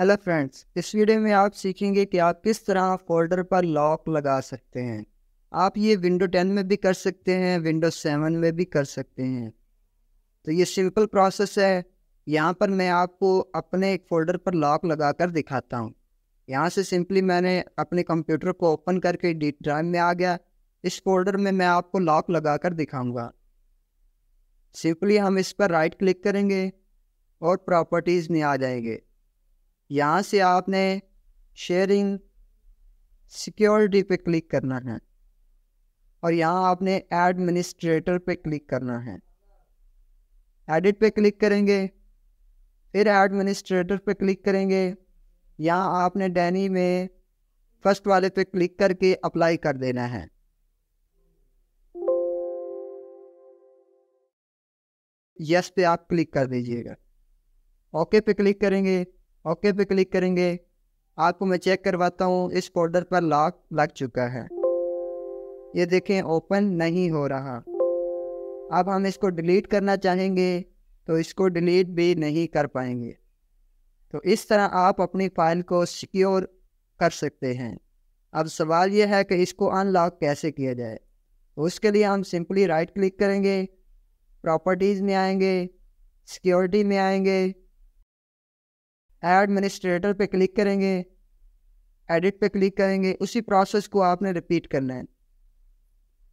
hello friends इस video में आप सीखेंगे कि आप किस तरह फोल्डर पर लॉक लगा सकते हैं आप ये विंडो 10 में भी कर सकते हैं विंडो 7 में भी कर सकते हैं तो ये सिंपल प्रोसेस है यहाँ पर मैं आपको अपने एक फ़ोल्डर पर लॉक लगा कर दिखाता हूँ यहाँ से सिंपली मैंने अपने कंप्यूटर को ओपन करके डी ड्राइव में आ गया इस फोल्डर में मैं आपको लॉक लगा कर दिखाऊँगा सिंपली हम इस पर राइट क्लिक करेंगे और प्रॉपर्टीज़ में आ जाएंगे यहाँ से आपने शेयरिंग सिक्योरिटी पे क्लिक करना है और यहाँ आपने एडमिनिस्ट्रेटर पे क्लिक करना है एडिट पे क्लिक करेंगे फिर एडमिनिस्ट्रेटर पे क्लिक करेंगे यहाँ आपने डैनी में फर्स्ट वाले पे क्लिक करके अप्लाई कर देना है यस पे आप क्लिक कर दीजिएगा ओके पे क्लिक करेंगे ओके पे क्लिक करेंगे आपको मैं चेक करवाता हूँ इस फोल्डर पर लॉक लग चुका है ये देखें ओपन नहीं हो रहा अब हम इसको डिलीट करना चाहेंगे तो इसको डिलीट भी नहीं कर पाएंगे तो इस तरह आप अपनी फ़ाइल को सिक्योर कर सकते हैं अब सवाल यह है कि इसको अनलॉक कैसे किया जाए तो उसके लिए हम सिंपली राइट क्लिक करेंगे प्रॉपर्टीज़ में आएंगे सिक्योरिटी में आएंगे एडमिनिस्ट्रेटर पे क्लिक करेंगे एडिट पे क्लिक करेंगे उसी प्रोसेस को आपने रिपीट करना है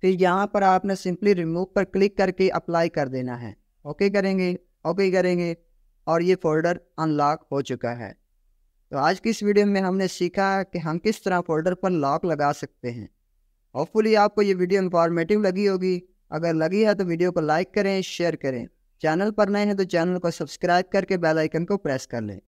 फिर यहाँ पर आपने सिंपली रिमूव पर क्लिक करके अप्लाई कर देना है ओके करेंगे ओके करेंगे और ये फोल्डर अनलॉक हो चुका है तो आज की इस वीडियो में हमने सीखा कि हम किस तरह फोल्डर पर लॉक लगा सकते हैं होपफुली आपको ये वीडियो इंफॉर्मेटिव लगी होगी अगर लगी है तो वीडियो को लाइक करें शेयर करें चैनल पर नए हैं तो चैनल को सब्सक्राइब करके बेल आइकन को प्रेस कर लें